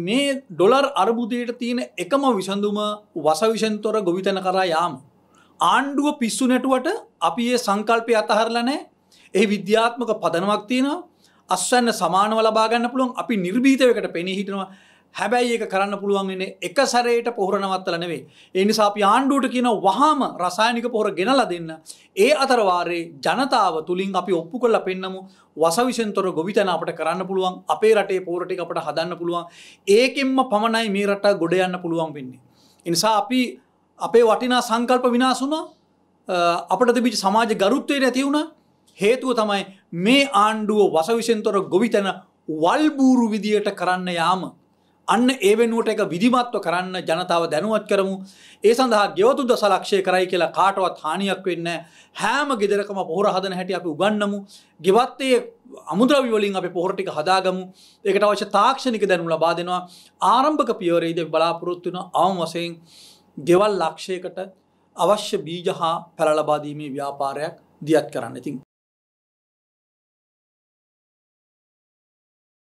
මේ ඩොලර් අරබුදයට තියෙන එකම විසඳුම වසවිෂන්තොර ගොවිතැන කරා යාම. ආණ්ඩුව පිස්සු නැටුවට අපි ඒ සංකල්පය අතහරලනෑ ඒ විද්‍යාත්මක පදනවක් තියෙන අස්වන්න සමානව ලබාගන්න පුළුවන් අපි නිර්භීතවකට පෙනී හිටනවා හැබැයි ඒක කරන්න පුළුවන් වෙන්නේ එක සැරේට පොහොර නවත්තලා නෙවෙයි. ඒ නිසා අපි ආණ්ඩුවට කියන වහාම රසායනික පොහොර ගෙනලා දෙන්න. ඒ අතර වාරේ ජනතාව තුලින් අපි ඔප්පු කරලා පෙන්නමු වසවිසෙන්තර ගොවිතැන අපට කරන්න පුළුවන්. අපේ රටේ පොහොර ටික අපට හදන්න පුළුවන්. ඒකෙන්ම පමණයි මේ රට ගොඩ යන්න පුළුවන් වෙන්නේ. ඒ නිසා අපි අපේ වටිනා සංකල්ප විනාශ වුණා. අපට තිබිච්ච සමාජ ගරුත්වය නැති වුණා. හේතුව තමයි මේ ආණ්ඩුව වසවිසෙන්තර ගොවිතැන වල්බූරු විදියට කරන්න යාම අන්න ඒ වෙනුවට එක විධිමත්ව කරන්න ජනතාව දැනුවත් කරමු. ඒ සඳහා ගෙවතු දසලක්ෂය කරයි කියලා කාටවත් හානියක් වෙන්න හෑම ගෙදරකම පොහොර හදන හැටි අපි උගන්නමු. ගෙවත්තේ අමුද්‍රව්‍ය වලින් අපි පොහොර ටික හදාගමු. ඒකට අවශ්‍ය තාක්ෂණික දැනුම ලබා දෙනවා. ආරම්භක පියවරේදී බලාපොරොත්තු වෙන අවම වශයෙන් ගෙවල් ලක්ෂයකට අවශ්‍ය බීජ හා පැළ ලබා දීමේ ව්‍යාපාරයක් දියත් කරන්න. ඉතින්